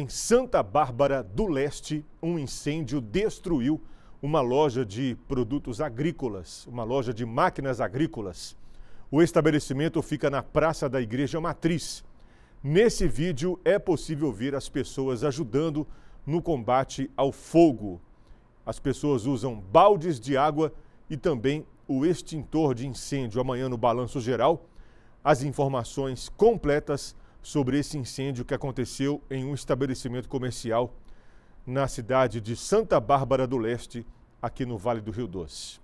Em Santa Bárbara do Leste, um incêndio destruiu uma loja de produtos agrícolas, uma loja de máquinas agrícolas. O estabelecimento fica na Praça da Igreja Matriz. Nesse vídeo é possível ver as pessoas ajudando no combate ao fogo. As pessoas usam baldes de água e também o extintor de incêndio. Amanhã no Balanço Geral, as informações completas sobre esse incêndio que aconteceu em um estabelecimento comercial na cidade de Santa Bárbara do Leste, aqui no Vale do Rio Doce.